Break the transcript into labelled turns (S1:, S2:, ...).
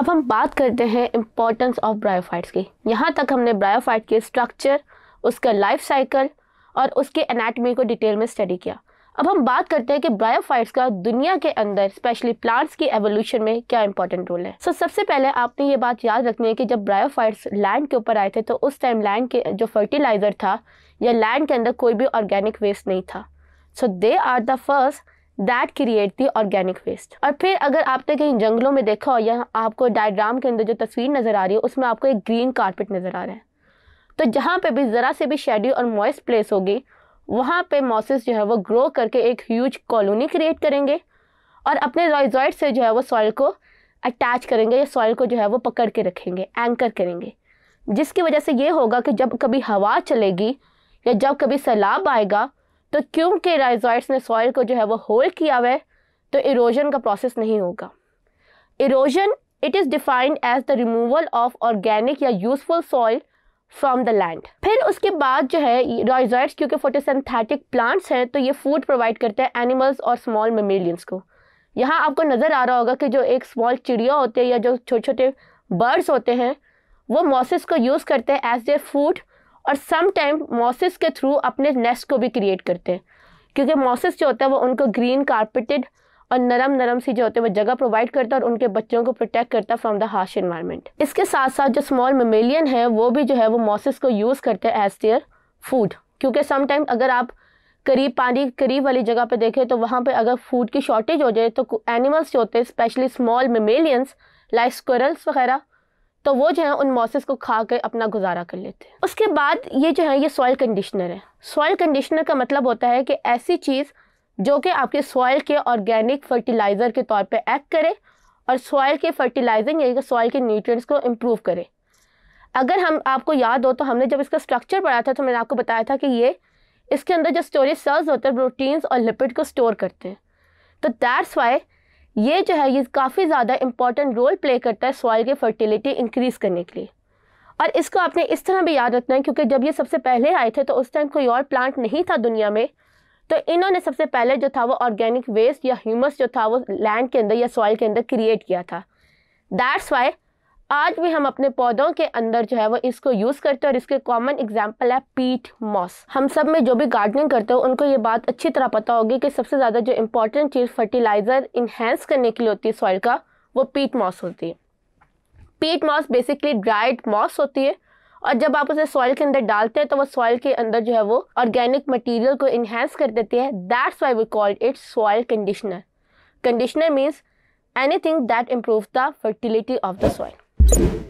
S1: अब हम बात करते हैं इम्पोर्टेंस ऑफ ब्रायोफाइट्स की यहाँ तक हमने ब्रायोफाइट के स्ट्रक्चर उसका लाइफ साइकिल और उसके एनाटमी को डिटेल में स्टडी किया अब हम बात करते हैं कि ब्रायोफाइट्स का दुनिया के अंदर स्पेशली प्लांट्स की एवोल्यूशन में क्या इंपॉर्टेंट रोल है सो so, सबसे पहले आपने ये बात याद रखनी है कि जब ब्रायोफाइट्स लैंड के ऊपर आए थे तो उस टाइम लैंड के जो फर्टिलाइज़र था या लैंड के अंदर कोई भी ऑर्गेनिक वेस्ट नहीं था so they are the first that create the organic waste और फिर अगर आपने कहीं जंगलों में देखा हो या आपको डायग्राम के अंदर जो तस्वीर नज़र आ रही है उसमें आपको एक ग्रीन कारपेट नज़र आ रहा है तो जहाँ पे भी ज़रा से भी शेडी और मॉइस्ट प्लेस होगी वहाँ पे मॉसिस जो है वो ग्रो करके एक ह्यूज कॉलोनी क्रिएट करेंगे और अपने रॉइजॉइड से जो है वो सॉइल को अटैच करेंगे या सॉइल को जो है वो पकड़ के रखेंगे एंकर करेंगे जिसकी वजह से ये होगा कि जब कभी हवा चलेगी या जब कभी सैलाब आएगा तो क्योंकि राइजॉइड्स ने सॉइल को जो है वो होल्ड किया हुआ है तो इरोजन का प्रोसेस नहीं होगा erosion it is defined as the removal of organic या useful soil from the land फिर उसके बाद जो है रॉयजॉइड्स क्योंकि फोटोसिंथेटिक प्लांट्स हैं तो ये फूड प्रोवाइड करते हैं एनिमल्स और स्मॉल मेमेलियंस को यहाँ आपको नज़र आ रहा होगा कि जो एक स्मॉल चिड़िया होते हैं या जो छोटे छोटे बर्ड्स होते हैं वो मॉसिस को यूज़ करते हैं एज ए फूड और सम टाइम के थ्रू अपने नेस्ट को भी क्रिएट करते हैं क्योंकि मॉसिस जो होता है वो उनको ग्रीन कारपेटेड और नरम नरम सी जो होते हैं वो जगह प्रोवाइड करता है और उनके बच्चों को प्रोटेक्ट करता है फ्रॉम द हार्श इन्वायरमेंट इसके साथ साथ जो स्मॉल ममेलियन है वो भी जो है वो मॉसिस को यूज़ करते हैं एज देयर फूड क्योंकि समटाइम अगर आप करीब पानी करीब वाली जगह पे देखें तो वहाँ पे अगर फूड की शॉर्टेज हो जाए तो एनिमल्स जो होते हैं specially small mammalians like squirrels वगैरह तो वो जो है उन मॉसेस को खा के अपना गुजारा कर लेते हैं उसके बाद ये जो है ये सॉइल कंडीशनर है सॉइल कंडीशनर का मतलब होता है कि ऐसी चीज़ जो कि आपके सॉइल के ऑर्गेनिक फर्टिलाइज़र के तौर पे एक्ट करे और सॉइल के फर्टिलाइजिंग यानी कि सॉइल के न्यूट्रिएंट्स को इम्प्रूव करे अगर हम आपको याद हो तो हमने जब इसका स्ट्रक्चर पढ़ा था तो मैंने आपको बताया था कि ये इसके अंदर जो स्टोरेज सेल्स होते हैं प्रोटीन्स और लिपिड को स्टोर करते हैं तो दैट्स वाई ये जो है ये काफ़ी ज़्यादा इम्पॉर्टेंट रोल प्ले करता है सॉइल के फर्टिलिटी इंक्रीज़ करने के लिए और इसको आपने इस तरह भी याद रखना है क्योंकि जब ये सबसे पहले आए थे तो उस टाइम कोई और प्लांट नहीं था दुनिया में तो इन्होंने सबसे पहले जो था वो ऑर्गेनिक वेस्ट या ह्यूमस जो था वो लैंड के अंदर या सॉइल के अंदर क्रिएट किया था दैट्स वाई आज भी हम अपने पौधों के अंदर जो है वो इसको यूज़ करते हैं और इसके कॉमन एग्जाम्पल है पीट मॉस हम सब में जो भी गार्डनिंग करते हो उनको ये बात अच्छी तरह पता होगी कि सबसे ज़्यादा जो इम्पोर्टेंट चीज़ फर्टिलाइज़र इन्हेंस करने के लिए होती है सॉइल का वो पीट मॉस होती है पीट मॉस बेसिकली ड्राइड मॉस होती है और जब आप उसे सॉइल के अंदर डालते हैं तो वो सॉइल के अंदर जो है वो ऑर्गेनिक मटेरियल को इन्हेंस कर देती है that's why we called it soil conditioner conditioner means anything that improve the fertility of the soil Thank you.